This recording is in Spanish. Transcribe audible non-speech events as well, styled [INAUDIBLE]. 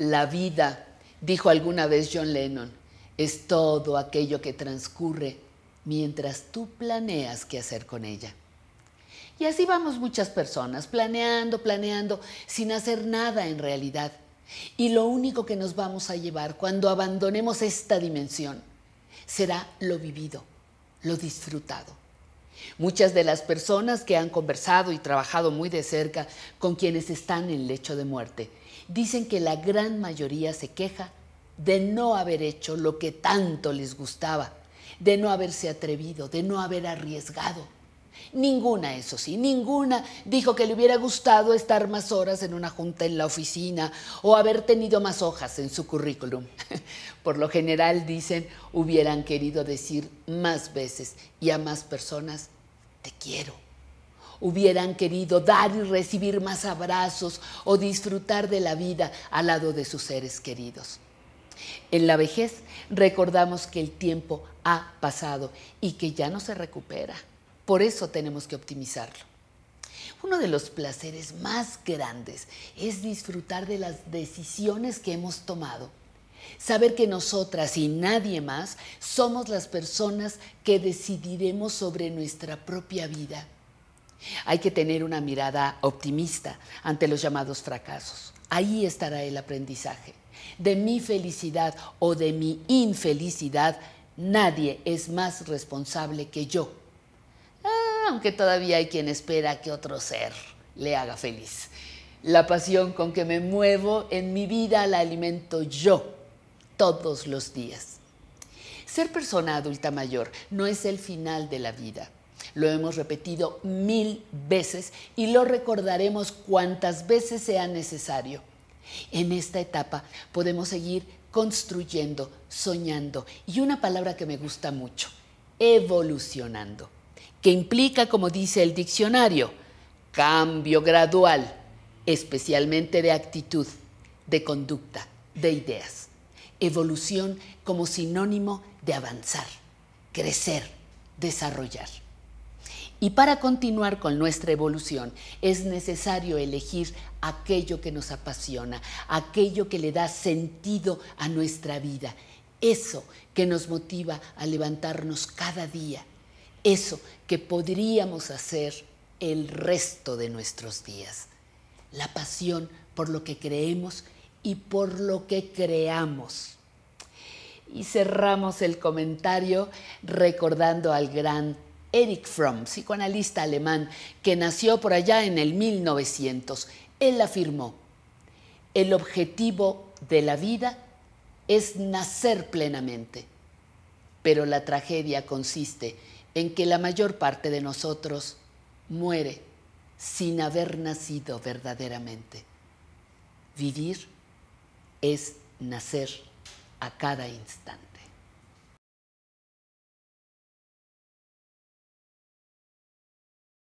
la vida, dijo alguna vez John Lennon, es todo aquello que transcurre mientras tú planeas qué hacer con ella. Y así vamos muchas personas, planeando, planeando, sin hacer nada en realidad. Y lo único que nos vamos a llevar cuando abandonemos esta dimensión será lo vivido, lo disfrutado. Muchas de las personas que han conversado y trabajado muy de cerca con quienes están en lecho de muerte dicen que la gran mayoría se queja de no haber hecho lo que tanto les gustaba, de no haberse atrevido, de no haber arriesgado. Ninguna, eso sí, ninguna dijo que le hubiera gustado estar más horas en una junta en la oficina o haber tenido más hojas en su currículum. [LAUGHS] Por lo general dicen, hubieran querido decir más veces y a más personas, te quiero hubieran querido dar y recibir más abrazos o disfrutar de la vida al lado de sus seres queridos. En la vejez recordamos que el tiempo ha pasado y que ya no se recupera. Por eso tenemos que optimizarlo. Uno de los placeres más grandes es disfrutar de las decisiones que hemos tomado. Saber que nosotras y nadie más somos las personas que decidiremos sobre nuestra propia vida hay que tener una mirada optimista ante los llamados fracasos. Ahí estará el aprendizaje. De mi felicidad o de mi infelicidad, nadie es más responsable que yo. Ah, aunque todavía hay quien espera que otro ser le haga feliz. La pasión con que me muevo en mi vida la alimento yo todos los días. Ser persona adulta mayor no es el final de la vida lo hemos repetido mil veces y lo recordaremos cuantas veces sea necesario. En esta etapa podemos seguir construyendo, soñando y una palabra que me gusta mucho, evolucionando, que implica, como dice el diccionario, cambio gradual, especialmente de actitud, de conducta, de ideas. Evolución como sinónimo de avanzar, crecer, desarrollar. Y para continuar con nuestra evolución es necesario elegir aquello que nos apasiona, aquello que le da sentido a nuestra vida, eso que nos motiva a levantarnos cada día, eso que podríamos hacer el resto de nuestros días. La pasión por lo que creemos y por lo que creamos. Y cerramos el comentario recordando al gran Eric Fromm, psicoanalista alemán que nació por allá en el 1900. Él afirmó, el objetivo de la vida es nacer plenamente, pero la tragedia consiste en que la mayor parte de nosotros muere sin haber nacido verdaderamente. Vivir es nacer a cada instante.